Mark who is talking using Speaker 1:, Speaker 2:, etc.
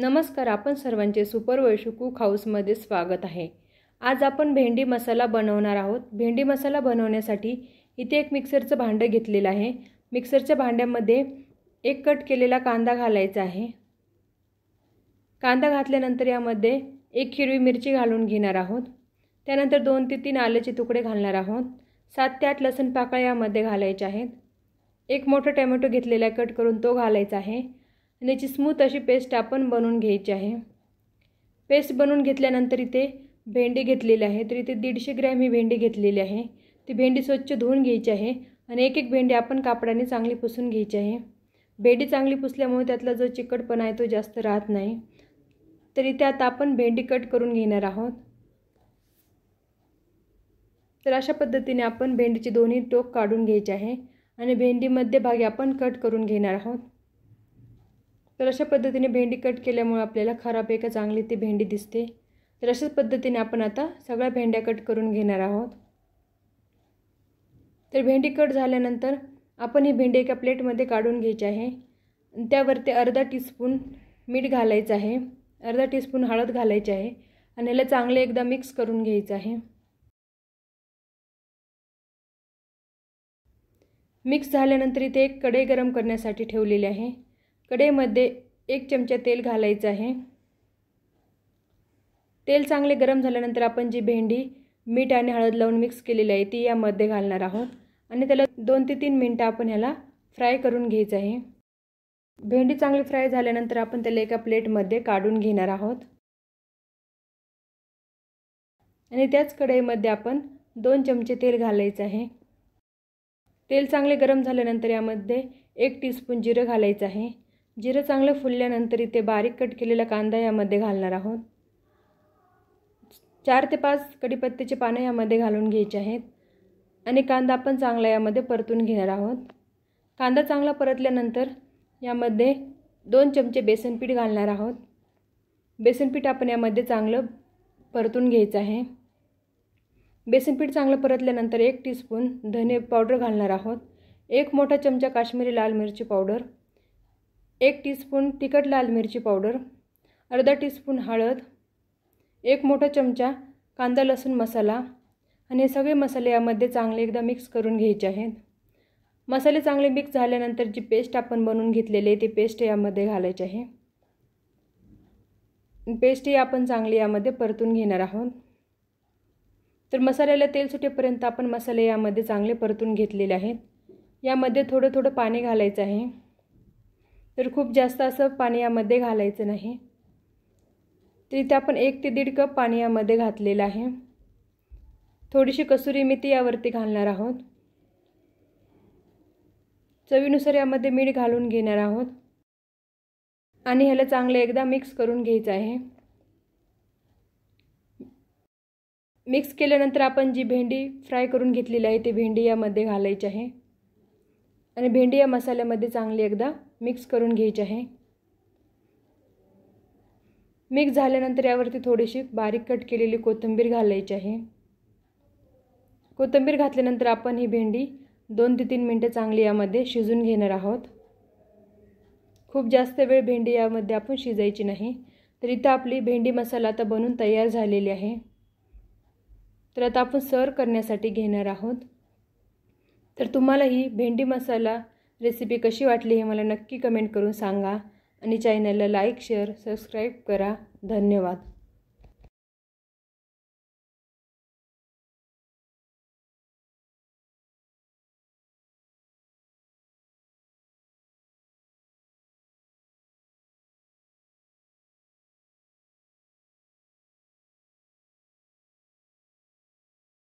Speaker 1: नमस्कार आपण सर्वांचे सुपर वैशू कुक हाऊसमध्ये स्वागत आहे आज आपण भेंडी मसाला बनवणार आहोत भेंडी मसाला बनवण्यासाठी इथे एक मिक्सरचं भांडं घेतलेलं आहे मिक्सरच्या भांड्यामध्ये एक कट केलेला कांदा घालायचा आहे कांदा घातल्यानंतर यामध्ये एक हिरवी मिरची घालून घेणार आहोत त्यानंतर दोन ते तीन आल्याचे तुकडे घालणार आहोत सात ते आठ लसूण पाकळ्या यामध्ये घालायचे आहेत एक मोठं टोमॅटो घेतलेला कट करून तो घालायचा आहे आणि याची स्मूथ अशी पेस्ट आपण बनवून घ्यायची आहे पेस्ट बनवून घेतल्यानंतर इथे भेंडी घेतलेली आहे तर इथे दीडशे ग्रॅम ही भेंडी घेतलेली आहे ती भेंडी स्वच्छ धुवून घ्यायची आहे आणि एक एक भेंडी आपण कापडाने चांगली पुसून घ्यायची आहे भेंडी चांगली पुसल्यामुळे त्यातला जो चिकटपणा आहे तो जास्त राहत नाही तर इथे आता आपण भेंडी कट करून घेणार आहोत तर अशा पद्धतीने आपण भेंडीचे दोन्ही टोक काढून घ्यायचे आहे आणि भेंडी मध्यभागी आपण कट करून घेणार आहोत तर अशा पद्धतीने भेंडी कट केल्यामुळे आपल्याला खराब चांगली ती भेंडी दिसते तर अशाच पद्धतीने आपण आता सगळ्या भेंड्या कट करून घेणार आहोत तर भेंडी कट झाल्यानंतर आपण ही भेंडी एका प्लेटमध्ये काढून घ्यायची आहे त्यावरती अर्धा टीस्पून मीठ घालायचं आहे अर्धा टीस्पून हळद घालायची आहे आणि याला चांगले एकदा मिक्स करून घ्यायचं आहे मिक्स झाल्यानंतर इथे एक कढई गरम करण्यासाठी ठेवलेली आहे कढईमध्ये एक चमचा तेल घालायचं आहे तेल चांगले गरम झाल्यानंतर आपण जी भेंडी मीठ आणि हळद लावून मिक्स केलेली आहे ती यामध्ये घालणार आहोत आणि त्याला दोन ते तीन मिनटं आपण ह्याला फ्राय करून घ्यायचं आहे भेंडी चांगली फ्राय झाल्यानंतर आपण त्याला एका प्लेटमध्ये काढून घेणार आहोत आणि त्याच कढईमध्ये आपण दोन चमचे तेल घालायचं आहे तेल चांगले गरम झाल्यानंतर यामध्ये एक टीस्पून जिरं घालायचं आहे जिरं चांगलं फुलल्यानंतर इथे बारीक कट केलेला कांदा यामध्ये घालणार आहोत चार ते पाच कढीपत्त्याचे पानं यामध्ये घालून घ्यायचे आहेत आणि कांदा आपण चांगला यामध्ये परतून घेणार आहोत कांदा चांगला परतल्यानंतर यामध्ये दोन चमचे बेसनपीठ घालणार आहोत बेसनपीठ आपण यामध्ये चांगलं परतून घ्यायचं आहे बेसनपीठ चांगलं परतल्यानंतर एक टीस्पून धने पावडर घालणार आहोत एक मोठा चमचा काश्मीरी लाल मिरची पावडर एक टीस्पून तिखट लाल मिरची पावडर अर्धा टीस्पून हळद एक मोठा चमचा कांदा लसूण मसाला आणि हे सगळे मसाले यामध्ये चांगले एकदा मिक्स करून घ्यायचे आहेत मसाले चांगले मिक्स झाल्यानंतर जी पेस्ट आपण बनवून घेतलेली आहे ती पेस्ट यामध्ये घालायची आहे पेस्टही आपण चांगली यामध्ये परतून घेणार आहोत तर मसाल्याला तेल सुटेपर्यंत आपण मसाले यामध्ये चांगले परतून घेतलेले आहेत यामध्ये थोडं थोडं पाणी घालायचं आहे तर खूप जास्त असं पाणी यामध्ये घालायचं नाही तर इथे आपण एक ते दीड कप पाणी यामध्ये घातलेलं आहे थोडीशी कसुरी मेथी यावरती घालणार आहोत चवीनुसार यामध्ये मीठ घालून घेणार आहोत आणि ह्याला चांगलं एकदा मिक्स करून घ्यायचं आहे मिक्स केल्यानंतर आपण जी भेंडी फ्राय करून घेतलेली आहे ती भेंडी यामध्ये घालायची आहे आणि भेंडी या मसाल्यामध्ये चांगली एकदा मिक्स करून घ्यायची आहे मिक्स झाल्यानंतर यावरती थोडीशी बारीक कट केलेली कोथिंबीर घालायची आहे कोथिंबीर घातल्यानंतर आपण ही भेंडी दोन ते तीन मिनटं चांगली यामध्ये शिजून घेणार आहोत खूप जास्त वेळ भेंडी यामध्ये आपण शिजायची नाही तर इथं आपली भेंडी मसाला आता बनून तयार झालेली आहे तर आता आपण सर्व करण्यासाठी घेणार आहोत तर तुम्हाला ही भेंडी मसाला रेसिपी कशी वाटली हे मला नक्की कमेंट करून सांगा आणि चॅनलला लाईक शेअर सबस्क्राईब करा धन्यवाद